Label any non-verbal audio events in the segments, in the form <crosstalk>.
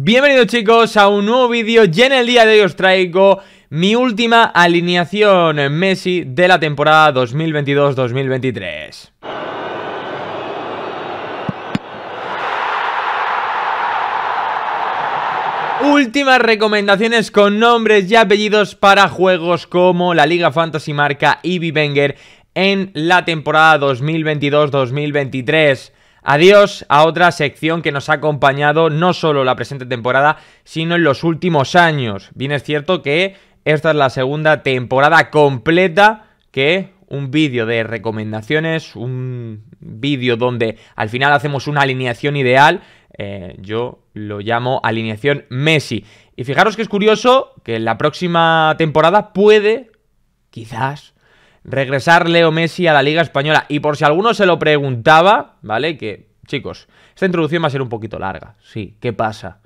Bienvenidos chicos a un nuevo vídeo y en el día de hoy os traigo mi última alineación en Messi de la temporada 2022-2023. Últimas recomendaciones con nombres y apellidos para juegos como la Liga Fantasy Marca y Bivenger en la temporada 2022-2023. Adiós a otra sección que nos ha acompañado no solo la presente temporada, sino en los últimos años. Bien es cierto que esta es la segunda temporada completa que un vídeo de recomendaciones, un vídeo donde al final hacemos una alineación ideal. Eh, yo lo llamo alineación Messi. Y fijaros que es curioso que en la próxima temporada puede, quizás, regresar Leo Messi a la Liga Española. Y por si alguno se lo preguntaba, ¿vale? Que, chicos, esta introducción va a ser un poquito larga. Sí, ¿qué pasa?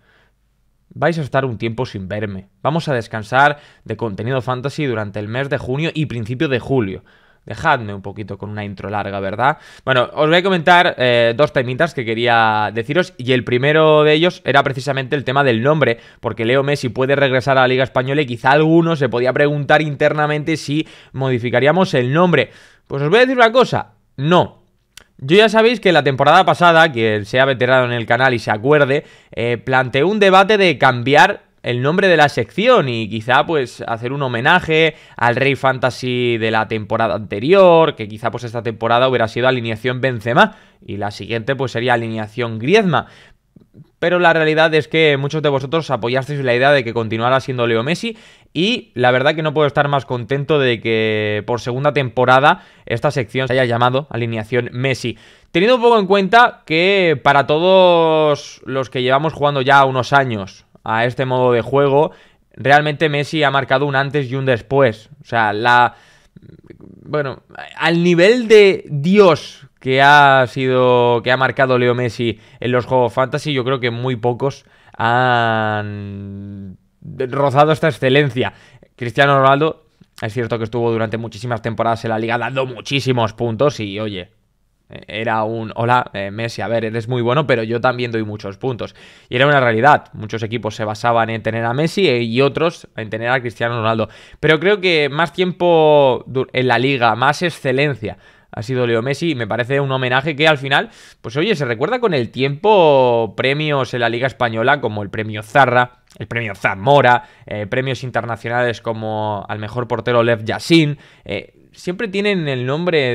Vais a estar un tiempo sin verme. Vamos a descansar de contenido fantasy durante el mes de junio y principio de julio. Dejadme un poquito con una intro larga, ¿verdad? Bueno, os voy a comentar eh, dos temitas que quería deciros y el primero de ellos era precisamente el tema del nombre, porque Leo Messi puede regresar a la Liga Española y quizá alguno se podía preguntar internamente si modificaríamos el nombre. Pues os voy a decir una cosa, no, yo ya sabéis que la temporada pasada, quien sea veterano en el canal y se acuerde, eh, planteé un debate de cambiar el nombre de la sección y quizá pues hacer un homenaje al Rey Fantasy de la temporada anterior, que quizá pues esta temporada hubiera sido alineación Benzema y la siguiente pues sería alineación Griezma. Pero la realidad es que muchos de vosotros apoyasteis la idea de que continuara siendo Leo Messi y la verdad que no puedo estar más contento de que por segunda temporada esta sección se haya llamado alineación Messi. Teniendo un poco en cuenta que para todos los que llevamos jugando ya unos años, a este modo de juego, realmente Messi ha marcado un antes y un después. O sea, la... Bueno, al nivel de Dios que ha sido, que ha marcado Leo Messi en los juegos fantasy, yo creo que muy pocos han rozado esta excelencia. Cristiano Ronaldo es cierto que estuvo durante muchísimas temporadas en la liga dando muchísimos puntos y oye, era un, hola, eh, Messi, a ver, eres muy bueno, pero yo también doy muchos puntos. Y era una realidad. Muchos equipos se basaban en tener a Messi eh, y otros en tener a Cristiano Ronaldo. Pero creo que más tiempo en la liga, más excelencia ha sido Leo Messi y me parece un homenaje que al final, pues oye, se recuerda con el tiempo premios en la Liga Española como el premio Zarra, el premio Zamora, eh, premios internacionales como al mejor portero Lev Yassin siempre tienen el nombre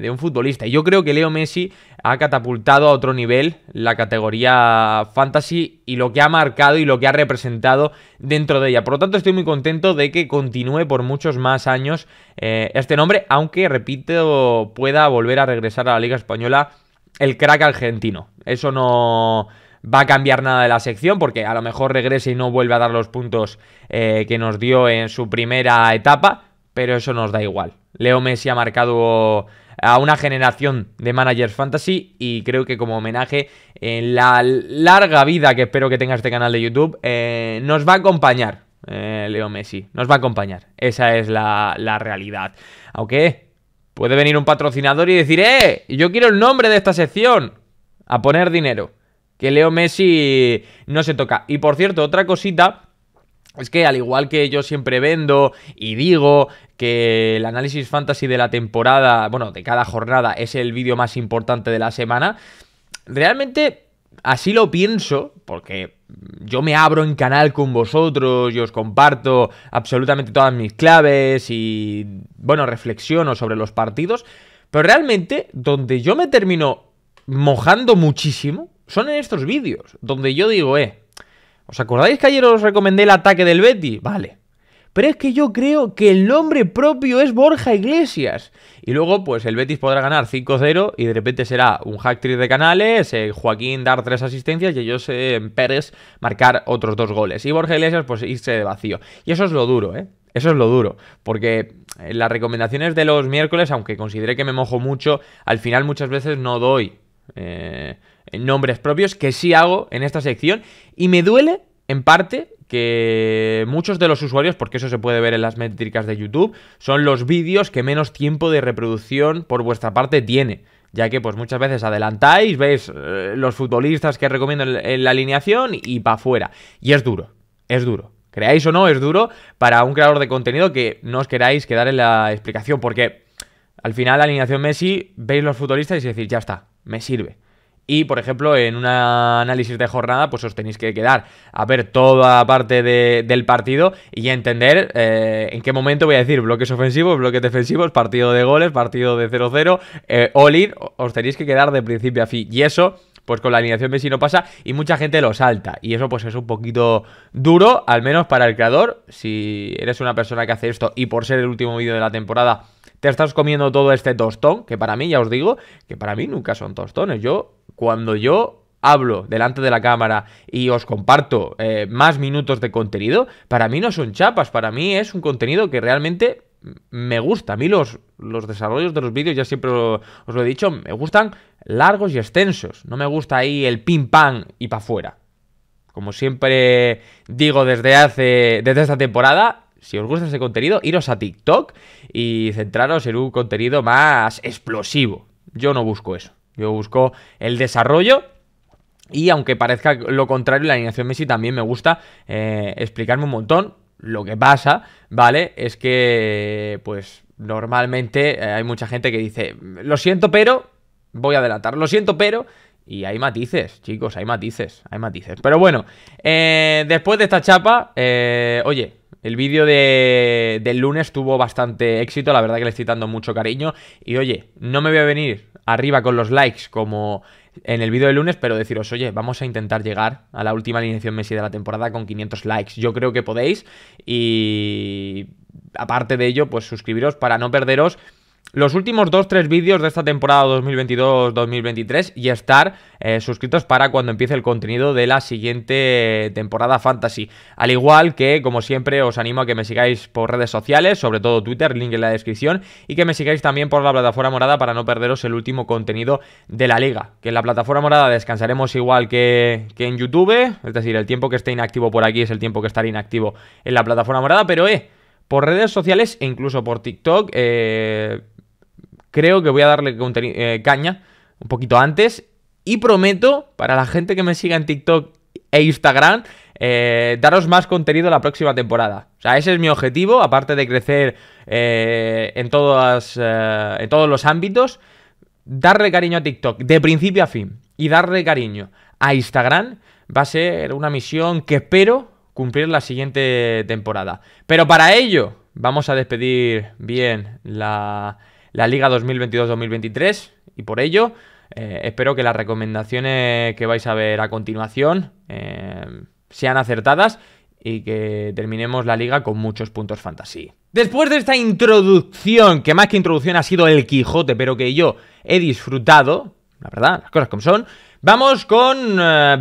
de, un futbolista. Y yo creo que Leo Messi ha catapultado a otro nivel la categoría fantasy y lo que ha marcado y lo que ha representado dentro de ella. Por lo tanto, estoy muy contento de que continúe por muchos más años eh, este nombre, aunque, repito, pueda volver a regresar a la Liga Española el crack argentino. Eso no va a cambiar nada de la sección porque a lo mejor regrese y no vuelve a dar los puntos eh, que nos dio en su primera etapa pero eso nos da igual. Leo Messi ha marcado a una generación de managers fantasy y creo que como homenaje en la larga vida que espero que tenga este canal de YouTube, eh, nos va a acompañar eh, Leo Messi, nos va a acompañar. Esa es la, la realidad. Aunque puede venir un patrocinador y decir, ¡eh! Yo quiero el nombre de esta sección. A poner dinero. Que Leo Messi no se toca. Y por cierto, otra cosita es que al igual que yo siempre vendo y digo que el análisis fantasy de la temporada, bueno, de cada jornada es el vídeo más importante de la semana, realmente así lo pienso, porque yo me abro en canal con vosotros yo os comparto absolutamente todas mis claves y, bueno, reflexiono sobre los partidos, pero realmente donde yo me termino mojando muchísimo son en estos vídeos, donde yo digo, eh, ¿Os acordáis que ayer os recomendé el ataque del Betis? Vale. Pero es que yo creo que el nombre propio es Borja Iglesias. Y luego, pues el Betis podrá ganar 5-0 y de repente será un hack de canales, eh, Joaquín dar tres asistencias y ellos eh, en Pérez marcar otros dos goles. Y Borja Iglesias, pues irse de vacío. Y eso es lo duro, ¿eh? Eso es lo duro, porque eh, las recomendaciones de los miércoles, aunque consideré que me mojo mucho, al final muchas veces no doy. Eh, nombres propios, que sí hago en esta sección. Y me duele, en parte, que muchos de los usuarios, porque eso se puede ver en las métricas de YouTube, son los vídeos que menos tiempo de reproducción por vuestra parte tiene. Ya que pues muchas veces adelantáis, veis eh, los futbolistas que recomiendo en la alineación y para afuera. Y es duro, es duro. Creáis o no, es duro para un creador de contenido que no os queráis quedar en la explicación, porque al final la alineación Messi, veis los futbolistas y decís, ya está, me sirve. Y, por ejemplo, en un análisis de jornada, pues os tenéis que quedar a ver toda parte del partido y entender eh, en qué momento voy a decir bloques ofensivos, bloques defensivos, partido de goles, partido de 0-0, eh, all-in. Os tenéis que quedar de principio a fin. Y eso pues con la alineación si no pasa y mucha gente lo salta. Y eso pues es un poquito duro, al menos para el creador, si eres una persona que hace esto y por ser el último vídeo de la temporada te estás comiendo todo este tostón, que para mí, ya os digo, que para mí nunca son tostones. Yo, cuando yo hablo delante de la cámara y os comparto eh, más minutos de contenido, para mí no son chapas, para mí es un contenido que realmente me gusta. A mí los, los desarrollos de los vídeos, ya siempre os lo he dicho, me gustan largos y extensos. No me gusta ahí el pim pam y para fuera. Como siempre digo desde hace. desde esta temporada, si os gusta ese contenido, iros a TikTok y centraros en un contenido más explosivo. Yo no busco eso. Yo busco el desarrollo y aunque parezca lo contrario, la animación Messi también me gusta eh, explicarme un montón. Lo que pasa, ¿vale? Es que, pues, normalmente eh, hay mucha gente que dice, lo siento, pero, voy a adelantar, lo siento, pero, y hay matices, chicos, hay matices, hay matices. Pero bueno, eh, después de esta chapa, oye, el vídeo de, del lunes tuvo bastante éxito, la verdad que le estoy dando mucho cariño. Y oye, no me voy a venir arriba con los likes como en el vídeo del lunes, pero deciros, oye, vamos a intentar llegar a la última alineación Messi de la temporada con 500 likes. Yo creo que podéis y aparte de ello, pues suscribiros para no perderos los últimos 2-3 vídeos de esta temporada 2022-2023 y estar eh, suscritos para cuando empiece el contenido de la siguiente temporada Fantasy. Al igual que, como siempre, os animo a que me sigáis por redes sociales, sobre todo Twitter, link en la descripción, y que me sigáis también por la plataforma morada para no perderos el último contenido de la liga. Que en la plataforma morada descansaremos igual que, que en YouTube, es decir, el tiempo que esté inactivo por aquí es el tiempo que estaré inactivo en la plataforma morada, pero eh, por redes sociales e incluso por TikTok, eh creo que voy a darle eh, caña un poquito antes. Y prometo, para la gente que me siga en TikTok e Instagram, eh, daros más contenido la próxima temporada. O sea, ese es mi objetivo, aparte de crecer eh, en, todas, en todos los ámbitos, darle cariño a TikTok de principio a fin y darle cariño a Instagram va a ser una misión que espero cumplir la siguiente temporada. Pero para ello vamos a despedir bien la, la Liga 2022-2023 y por ello eh, espero que las recomendaciones que vais a ver a continuación eh, sean acertadas y que terminemos la liga con muchos puntos fantasy. Después de esta introducción, que más que introducción ha sido el Quijote, pero que yo he disfrutado, la verdad, las cosas como son, Vamos con uh,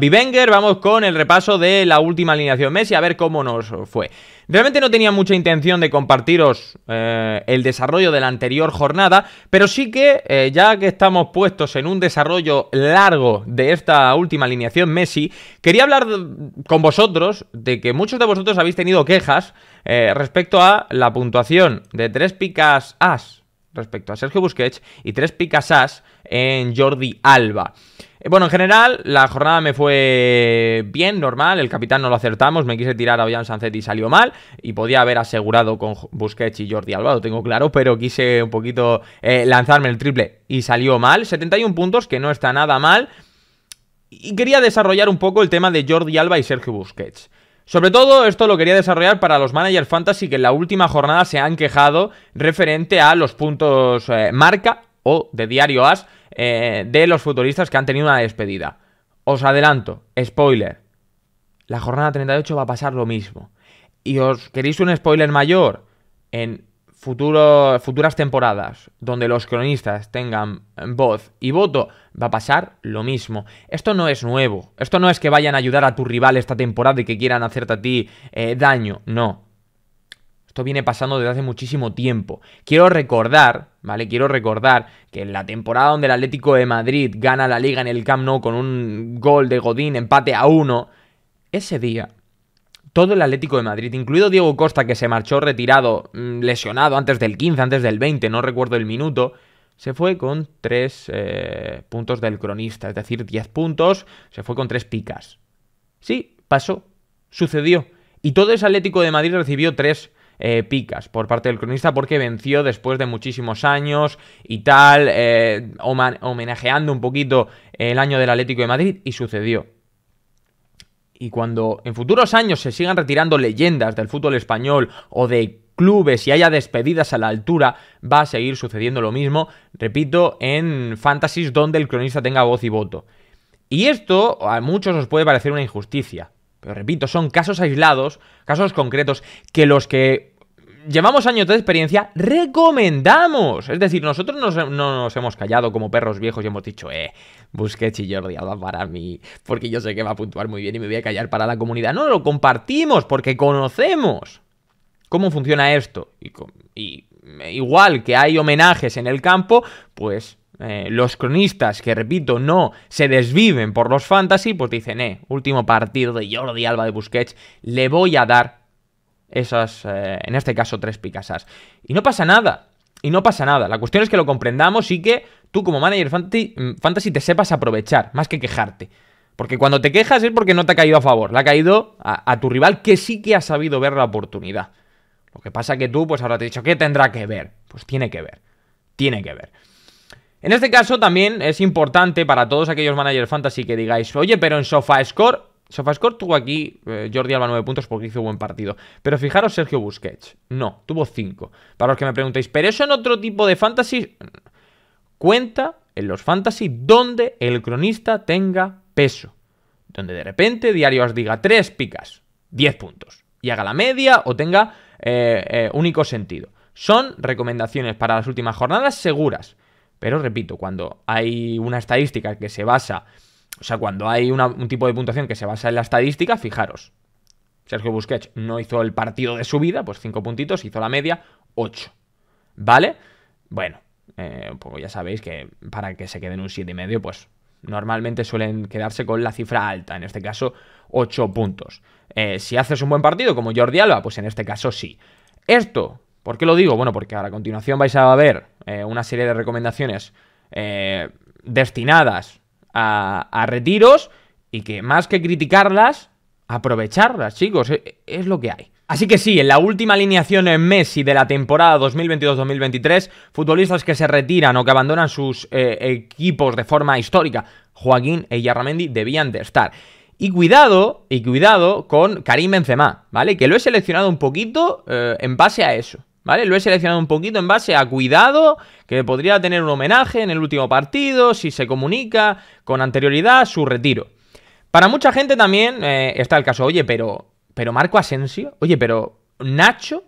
vamos con el repaso de la última alineación Messi, a ver cómo nos fue. Realmente no tenía mucha intención de compartiros eh, el desarrollo de la anterior jornada, pero sí que eh, ya que estamos puestos en un desarrollo largo de esta última alineación Messi, quería hablar con vosotros de que muchos de vosotros habéis tenido quejas respecto a la puntuación de tres picas as respecto a Sergio Busquets y tres picas as en Jordi Alba. Eh, bueno, en general, la jornada me fue bien, normal. El capitán no lo acertamos. Me quise tirar a Ollán Sancet y salió mal. Y podía haber asegurado con Busquets y Jordi Alba, lo tengo claro. Pero quise un poquito eh, lanzarme el triple y salió mal. 71 puntos, que no está nada mal. Y quería desarrollar un poco el tema de Jordi Alba y Sergio Busquets. Sobre todo esto lo quería desarrollar para los managers fantasy que en la última jornada se han quejado referente a los puntos eh, marca o de diario as eh, de los futbolistas que han tenido una despedida. Os adelanto, spoiler, la jornada 38 va a pasar lo mismo. Y os queréis un spoiler mayor en futuro, futuras temporadas donde los cronistas tengan voz y voto, va a pasar lo mismo. Esto no es nuevo. Esto no es que vayan a ayudar a tu rival esta temporada y que quieran hacerte a ti eh, daño. No. Esto viene pasando desde hace muchísimo tiempo. Quiero recordar, ¿vale? Quiero recordar que en la temporada donde el Atlético de Madrid gana la liga en el Camp Nou con un gol de Godín, empate a uno, ese día todo el Atlético de Madrid, incluido Diego Costa que se marchó retirado, mm, lesionado antes del 15, antes del 20, no recuerdo el minuto, se fue con tres eh, puntos del cronista, es decir, 10 puntos, se fue con tres picas. Sí, pasó, sucedió. Y todo ese Atlético de Madrid recibió tres eh, picas por parte del cronista porque venció después de muchísimos años y tal, eh, homenajeando un poquito el año del Atlético de Madrid y sucedió. Y cuando en futuros años se sigan retirando leyendas del fútbol español o de clubes y haya despedidas a la altura, va a seguir sucediendo lo mismo, repito, en fantasies donde el cronista tenga voz y voto. Y esto a muchos os puede parecer una injusticia, pero repito, son casos aislados, casos concretos, que los que llevamos años de experiencia, recomendamos. Es decir, nosotros no nos hemos callado como perros viejos y hemos dicho, eh, busqué y para mí, porque yo sé que va a puntuar muy bien y me voy a callar para la comunidad. No, lo compartimos porque conocemos cómo funciona esto. y igual que hay homenajes en el campo, pues eh, los cronistas, que repito, no se desviven por los fantasy, pues dicen, eh, último partido de Jordi Alba de Busquets, le voy a dar esas, eh, en este caso, tres picasas. Y no pasa nada, y no pasa nada. La cuestión es que lo comprendamos y que tú como manager mm, fantasy, te sepas aprovechar, más que quejarte. Porque cuando te quejas es porque no te ha caído a favor, le ha caído a, tu rival que sí que ha sabido ver la oportunidad. Lo que pasa que tú, pues ahora te he dicho, ¿qué tendrá que ver? Pues tiene que ver, tiene que ver. En este caso también es importante para todos aquellos managers fantasy que digáis, oye, pero en SofaScore, SofaScore tuvo aquí eh, Jordi Alba 9 puntos porque hizo buen partido. Pero fijaros Sergio Busquets, no, tuvo 5. Para los que me preguntéis, ¿pero eso en otro tipo de fantasy? Cuenta en los fantasy donde el cronista tenga peso. Donde de repente diario os diga 3 picas, 10 puntos. Y haga la media o tenga eh, eh, único sentido. Son recomendaciones para las últimas jornadas seguras. Pero repito, cuando hay una estadística que se basa, o sea, cuando hay un tipo de puntuación que se basa en la estadística, fijaros, Sergio Busquets no hizo el partido de su vida, pues 5 puntitos, hizo la media, 8. ¿Vale? Bueno, eh, pues ya sabéis que para que se queden un 7,5, pues normalmente suelen quedarse con la cifra alta, en este caso 8 puntos. Eh, si haces un buen partido como Jordi Alba, pues en este caso sí. Esto, ¿por qué lo digo? Bueno, porque a la continuación vais a ver eh, una serie de recomendaciones eh, destinadas a, retiros y que más que criticarlas, aprovecharlas, chicos, e, es, lo que hay. Así que sí, en la última alineación en Messi de la temporada 2022-2023, futbolistas que se retiran o que abandonan sus eh, equipos de forma histórica, Joaquín e Yarramendi debían de estar. Y cuidado, y cuidado con Karim Benzema, ¿vale? Que lo he seleccionado un poquito en base a eso. ¿Vale? Lo he seleccionado un poquito en base a cuidado, que podría tener un homenaje en el último partido, si se comunica con anterioridad su retiro. Para mucha gente también eh, está el caso, oye, pero, pero Marco Asensio, oye, pero Nacho,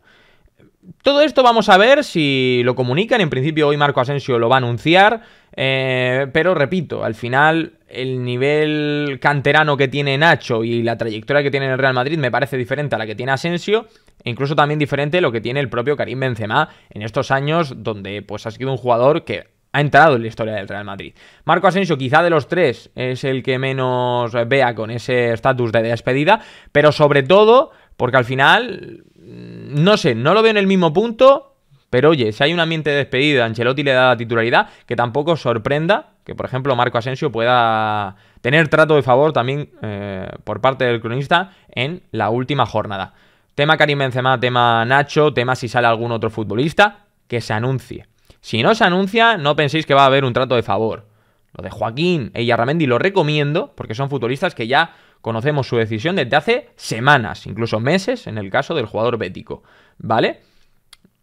todo esto vamos a ver si lo comunican. En principio hoy Marco Asensio lo va a anunciar. Eh, pero repito, al final el nivel canterano que tiene Nacho y la trayectoria que tiene en el Real Madrid me parece diferente a la que tiene Asensio, e incluso también diferente lo que tiene el propio Karim Benzema en estos años donde pues ha sido un jugador que ha entrado en la historia del Real Madrid. Marco Asensio, quizá de los tres, es el que menos vea con ese estatus de despedida, pero sobre todo porque al final, mm, no sé, no lo veo en el mismo punto, pero oye, si hay un ambiente de despedida, Ancelotti le da la titularidad, que tampoco sorprenda que por ejemplo Marco Asensio pueda tener trato de favor también eh, por parte del cronista en la última jornada. Tema Karim Benzema, tema Nacho, tema si sale algún otro futbolista, que se anuncie. Si no se anuncia, no penséis que va a haber un trato de favor. Lo de Joaquín e Yarramendi lo recomiendo porque son futbolistas que ya conocemos su decisión desde hace semanas, incluso meses en el caso del jugador bético, ¿vale?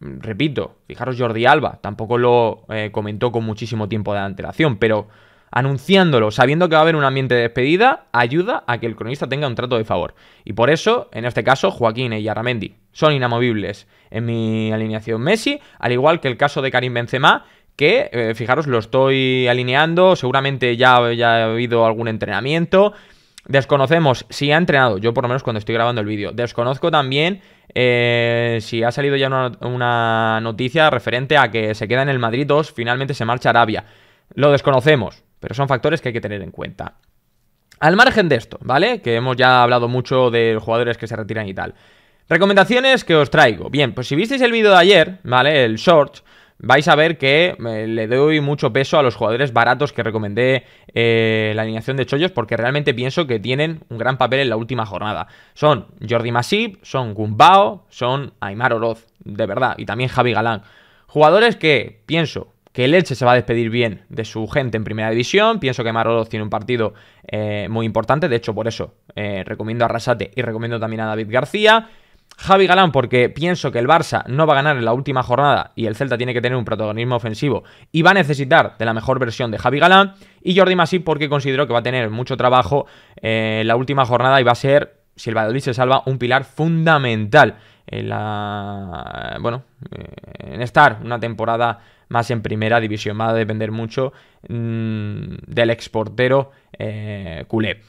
repito, fijaros Jordi Alba, tampoco lo eh, comentó con muchísimo tiempo de antelación, pero anunciándolo, sabiendo que va a haber un ambiente de despedida, ayuda a que el cronista tenga un trato de favor. Y por eso, en este caso, Joaquín e y Aramendi son inamovibles en mi alineación Messi, al igual que el caso de Karim Benzema, que, eh, fijaros, lo estoy alineando, seguramente ya, ya ha habido algún entrenamiento, Desconocemos si ha entrenado, yo por lo menos cuando estoy grabando el vídeo. Desconozco también eh, si ha salido ya una, noticia referente a que se queda en el Madrid 2, finalmente se marcha a Arabia. Lo desconocemos, pero son factores que hay que tener en cuenta. Al margen de esto, ¿vale? Que hemos ya hablado mucho de jugadores que se retiran y tal. Recomendaciones que os traigo. Bien, pues si visteis el vídeo de ayer, ¿vale? El short, vais a ver que eh, le doy mucho peso a los jugadores baratos que recomendé eh, la alineación de Chollos porque realmente pienso que tienen un gran papel en la última jornada. Son Jordi Masip, son Gumbao, son Aymar Oroz, de verdad, y también Javi Galán. Jugadores que pienso que el Elche se va a despedir bien de su gente en primera división. Pienso que Oroz tiene un partido eh, muy importante. De hecho, por eso recomiendo a Rasate y recomiendo también a David García. Javi Galán, porque pienso que el Barça no va a ganar en la última jornada y el Celta tiene que tener un protagonismo ofensivo y va a necesitar de la mejor versión de Javi Galán. Y Jordi Masip, porque considero que va a tener mucho trabajo en eh, la última jornada y va a ser, si el Valladolid se salva, un pilar fundamental en la. Bueno, eh, en estar una temporada más en primera división. Va a depender mucho mm, del exportero eh, culé.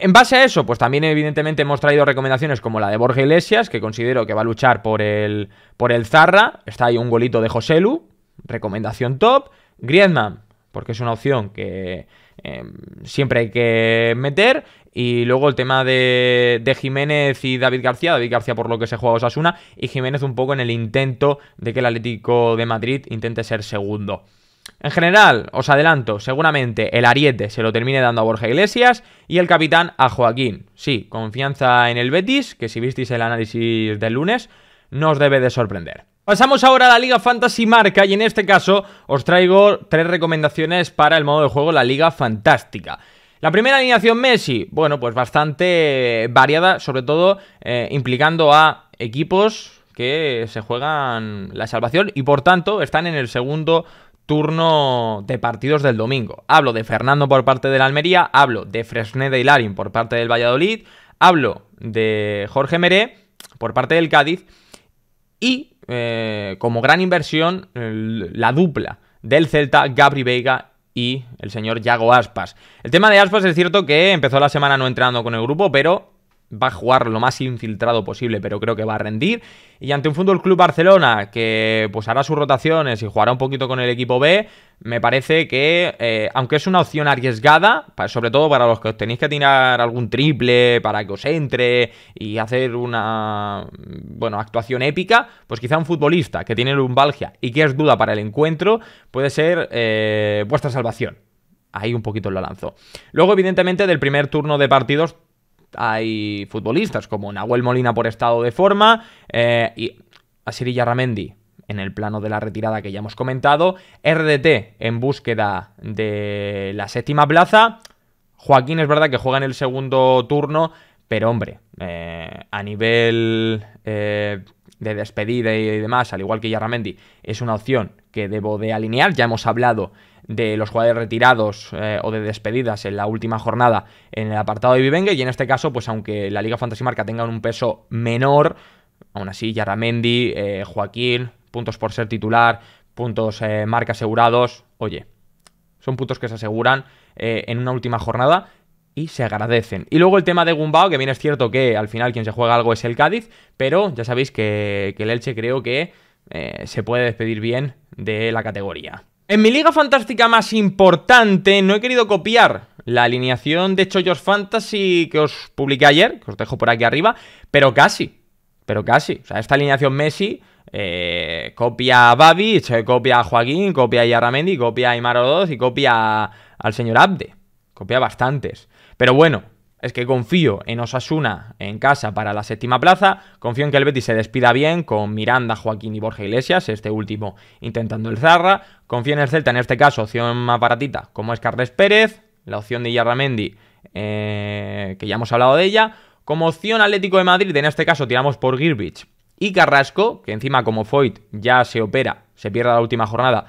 En base a eso, pues también evidentemente hemos traído recomendaciones como la de Borja Iglesias, que considero que va a luchar por el, por el Zarra. Está ahí un golito de Joselu, recomendación top. Griezmann, porque es una opción que em, siempre hay que meter. Y luego el tema de, de, Jiménez y David García. David García por lo que se juega Osasuna. Y Jiménez un poco en el intento de que el Atlético de Madrid intente ser segundo. En general, os adelanto, seguramente el ariete se lo termine dando a Borja Iglesias y el capitán a Joaquín. Sí, confianza en el Betis, que si visteis el análisis del lunes, no os debe de sorprender. Pasamos ahora a la Liga Fantasy Marca y en este caso os traigo tres recomendaciones para el modo de juego la Liga Fantástica. La primera alineación Messi, bueno, pues bastante variada, sobre todo eh, implicando a equipos que se juegan la salvación y por tanto están en el segundo turno de partidos del domingo. Hablo de Fernando por parte del Almería, hablo de Fresneda y Larín por parte del Valladolid, hablo de Jorge Meré por parte del Cádiz y eh, como gran inversión la dupla del Celta, Gabri Veiga y el señor Yago Aspas. El tema de Aspas es cierto que empezó la semana no entrenando con el grupo, pero va a jugar lo más infiltrado posible, pero creo que va a rendir. Y ante un Fútbol Club Barcelona que pues hará sus rotaciones y jugará un poquito con el equipo B, me parece que, eh, aunque es una opción arriesgada, sobre todo para los que os tenéis que tirar algún triple para que os entre y hacer una, bueno, actuación épica, pues quizá un futbolista que tiene lumbalgia y que es duda para el encuentro puede ser eh, vuestra salvación. Ahí un poquito lo lanzo. Luego, evidentemente, del primer turno de partidos hay futbolistas como Nahuel Molina por estado de forma eh, y Asiri Yarramendi en el plano de la retirada que ya hemos comentado, RDT en búsqueda de la séptima plaza, Joaquín es verdad que juega en el segundo turno, pero hombre, eh, a nivel eh, de despedida y demás, al igual que Yarramendi, es una opción que debo de alinear, ya hemos hablado de los jugadores retirados eh, o de despedidas en la última jornada en el apartado de Vivengue. Y en este caso, pues aunque la Liga Fantasy Marca tenga un peso menor, aún así, Yaramendi, eh, Joaquín, puntos por ser titular, puntos eh, marca asegurados, oye, son puntos que se aseguran en una última jornada y se agradecen. Y luego el tema de Gumbao, que bien es cierto que al final quien se juega algo es el Cádiz, pero ya sabéis que, el Elche creo que se puede despedir bien de la categoría. En mi liga fantástica más importante no he querido copiar la alineación de Chollos Fantasy que os publiqué ayer, que os dejo por aquí arriba, pero casi, pero casi. O sea, esta alineación Messi eh, copia a Babi, copia a Joaquín, copia a Yaramendi, copia a Imaro 2 y copia al señor Abde. Copia bastantes. Pero bueno, es que confío en Osasuna en casa para la séptima plaza, confío en que el Betis se despida bien con Miranda, Joaquín y Borja Iglesias, este último intentando el Zarra, confío en el Celta en este caso, opción más baratita como es Carles Pérez, la opción de Yarramendi, eh, que ya hemos hablado de ella, como opción Atlético de Madrid, en este caso tiramos por Girbich y Carrasco, que encima como Foyt ya se opera, se pierde la última jornada,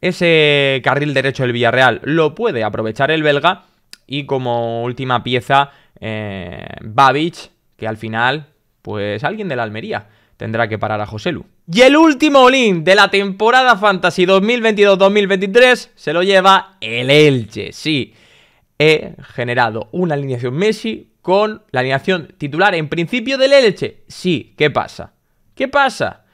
ese carril derecho del Villarreal lo puede aprovechar el belga, y como última pieza, eh, Babich, que al final, pues alguien de la Almería tendrá que parar a Joselu. Y el último Olin de la temporada Fantasy 2022-2023 se lo lleva el Elche. Sí, he generado una alineación Messi con la alineación titular en principio del Elche. Sí, ¿qué pasa? ¿Qué pasa?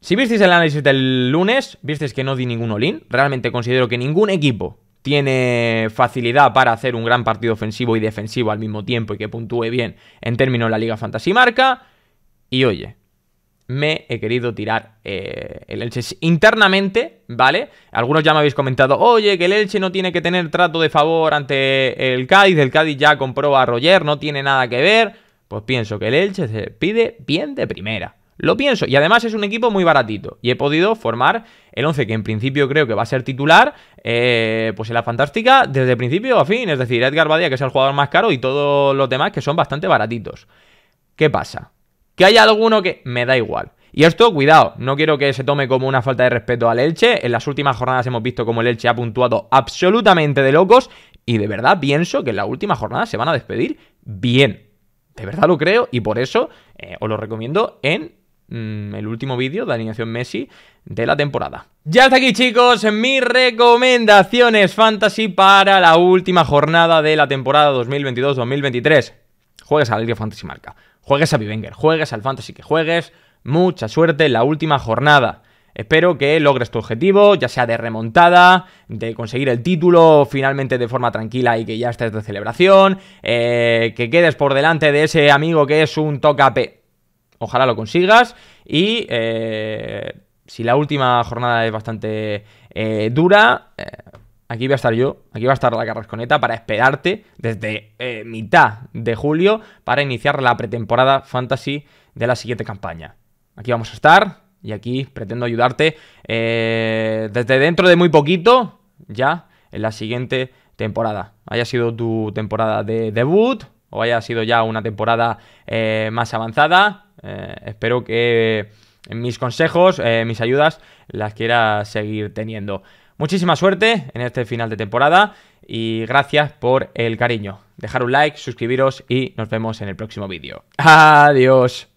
Si visteis el análisis del lunes, visteis que no di ningún Olin, Realmente considero que ningún equipo tiene facilidad para hacer un gran partido ofensivo y defensivo al mismo tiempo y que puntúe bien en términos de la Liga Fantasy Marca. Y oye, me he querido tirar eh, el Elche internamente, ¿vale? Algunos ya me habéis comentado, oye, que el Elche no tiene que tener trato de favor ante el Cádiz, el Cádiz ya compró a Roger, no tiene nada que ver. Pues pienso que el Elche se pide bien de primera. Lo pienso. Y además es un equipo muy baratito. Y he podido formar el 11 que en principio creo que va a ser titular, eh, pues en la fantástica desde principio a fin. Es decir, Edgar Badía, que es el jugador más caro, y todos los demás que son bastante baratitos. ¿Qué pasa? Que haya alguno que me da igual. Y esto, cuidado, no quiero que se tome como una falta de respeto al Elche. En las últimas jornadas hemos visto como el Elche ha puntuado absolutamente de locos. Y de verdad pienso que en la última jornada se van a despedir bien. De verdad lo creo y por eso eh, os lo recomiendo en Mm, el último vídeo de alineación Messi de la temporada. Ya está aquí chicos, mis recomendaciones fantasy para la última jornada de la temporada 2022-2023. Juegues al la Fantasy Marca, juegues a Vivenger, juegues al Fantasy que juegues. Mucha suerte en la última jornada. Espero que logres tu objetivo, ya sea de remontada, de conseguir el título finalmente de forma tranquila y que ya estés de celebración, eh, que quedes por delante de ese amigo que es un tocape Ojalá lo consigas. Y eh, si la última jornada es bastante eh, dura, eh, aquí voy a estar yo, aquí va a estar la Carrasconeta para esperarte desde mitad de julio para iniciar la pretemporada fantasy de la siguiente campaña. Aquí vamos a estar y aquí pretendo ayudarte desde dentro de muy poquito ya en la siguiente temporada. Haya sido tu temporada de debut, o haya sido ya una temporada eh, más avanzada. Eh, espero que mis consejos, eh, mis ayudas, las quiera seguir teniendo. Muchísima suerte en este final de temporada y gracias por el cariño. Dejar un like, suscribiros y nos vemos en el próximo vídeo. <laughs> Adiós.